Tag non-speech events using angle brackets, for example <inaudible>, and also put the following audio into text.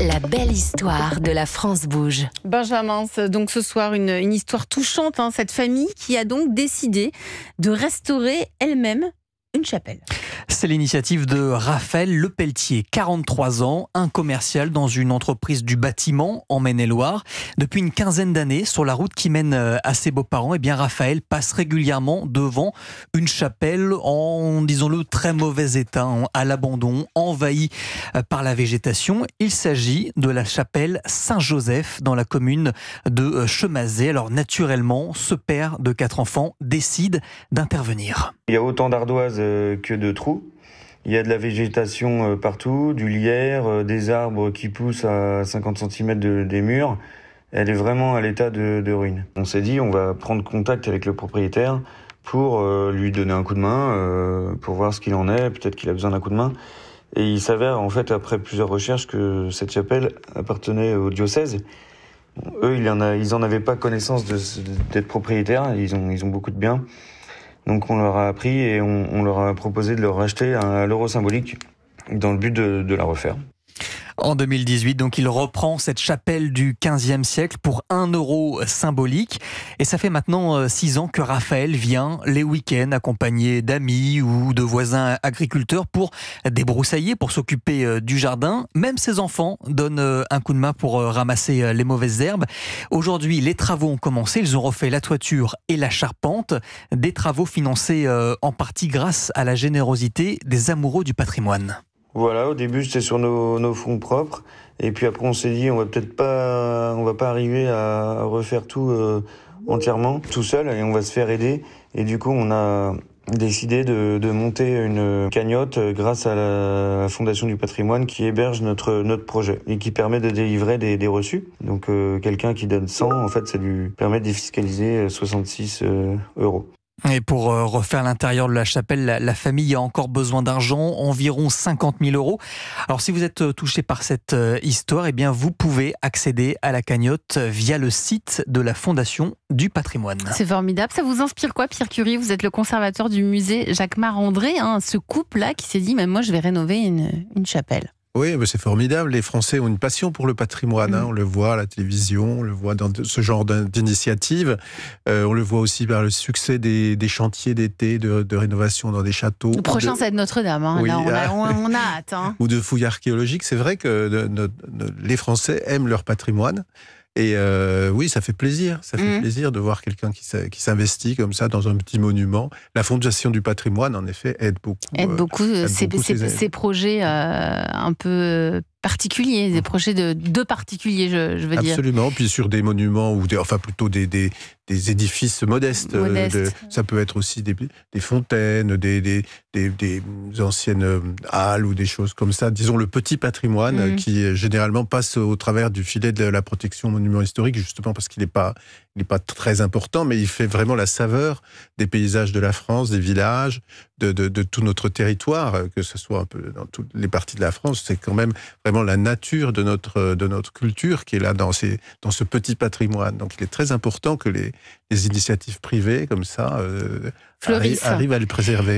La belle histoire de la France bouge. Benjamin, donc ce soir une, histoire touchante, hein. cette famille qui a donc décidé de restaurer elle-même une chapelle. C'est l'initiative de Raphaël Lepelletier, 43 ans, un commercial dans une entreprise du bâtiment en Maine-et-Loire. Depuis une quinzaine d'années, sur la route qui mène euh, à ses beaux-parents, eh bien Raphaël passe régulièrement devant une chapelle en, disons-le, très mauvais état, hein, à l'abandon, envahie euh, par la végétation. Il s'agit de la chapelle Saint-Joseph dans la commune de euh, Chemazé. Alors naturellement, ce père de quatre enfants décide d'intervenir. Il y a autant d'ardoises que de trous il y a de la végétation euh, partout, du lierre, euh, des arbres qui poussent à 50 cm des murs. Elle est vraiment à l'état de, ruine. On s'est dit, on va prendre contact avec le propriétaire pour euh, lui donner un coup de main, pour voir ce qu'il en est, peut-être qu'il a besoin d'un coup de main. Et il s'avère, en fait, après plusieurs recherches, que cette chapelle appartenait au diocèse. eux, ils n'en avaient pas connaissance d'être propriétaires, ils ils ont beaucoup de biens. Donc on leur a appris et on, leur a proposé de leur racheter un euro symbolique dans le but de la refaire. En 2018, donc, il reprend cette chapelle du 15 siècle pour un euro symbolique. Et ça fait maintenant euh, six ans que Raphaël vient les week-ends accompagné d'amis ou de voisins agriculteurs pour débroussailler, pour s'occuper euh, du jardin. Même ses enfants donnent euh, un coup de main pour ramasser les mauvaises herbes. Aujourd'hui, les travaux ont commencé. Ils ont refait la toiture et la charpente. Des travaux financés en partie grâce à la générosité des amoureux du patrimoine. Voilà, au début c'était sur nos, fonds propres, et puis après on s'est dit on va peut-être pas, on va pas arriver à refaire tout euh, entièrement tout seul, et on va se faire aider. Et du coup on a décidé de, monter une cagnotte euh, grâce à la Fondation du patrimoine qui héberge notre notre projet et qui permet de délivrer des, reçus. Donc euh, quelqu'un qui donne 100, en fait ça lui permet de défiscaliser 66 euros. Et pour euh, refaire l'intérieur de la chapelle, la famille a encore besoin d'argent, environ 50 000 euros. Alors si vous êtes euh, touché par cette euh, histoire, eh bien vous pouvez accéder à la cagnotte via le site de la Fondation du patrimoine. C'est formidable. Ça vous inspire quoi, Pierre Curie Vous êtes le conservateur du musée Jacques-Marandré, hein, ce couple-là qui s'est dit, moi je vais rénover une chapelle. Oui, c'est formidable. Les Français ont une passion pour le patrimoine. Hein. Mm. On le voit à la télévision, on le voit dans ce genre d'initiative. Euh, on le voit aussi par le succès des, chantiers d'été, de, rénovation dans des châteaux. Le prochain, c'est Notre-Dame. Hein. Ah. on, a, hâte. Hein. <laughs> Ou de fouilles archéologiques. C'est vrai que les Français aiment leur patrimoine. Et euh, oui, ça fait plaisir. Ça fait mm. plaisir de voir quelqu'un qui s'investit comme ça dans un petit monument. La Fondation du patrimoine, en effet, aide beaucoup. Aide euh, beaucoup, euh, ces, projets un peu particuliers, des mmh. projets de, de particuliers, je, veux dire. Absolument, puis sur des monuments ou enfin plutôt des, des, édifices modestes. Euh, ça peut être aussi des, des fontaines, des, des, anciennes euh, halles ou des choses comme ça. Disons le petit patrimoine mmh. qui euh, généralement passe au travers du filet de la protection monument historique, justement parce qu'il n'est pas, pas très important, mais il fait vraiment la saveur des paysages de la France, des villages, de, de, de tout notre territoire, que ce soit un peu dans toutes les parties de la France. C'est quand même vraiment la nature de notre, de notre culture qui est là dans, dans ce petit patrimoine. Donc il est très important que les, initiatives privées comme ça euh, arrivent à le préserver.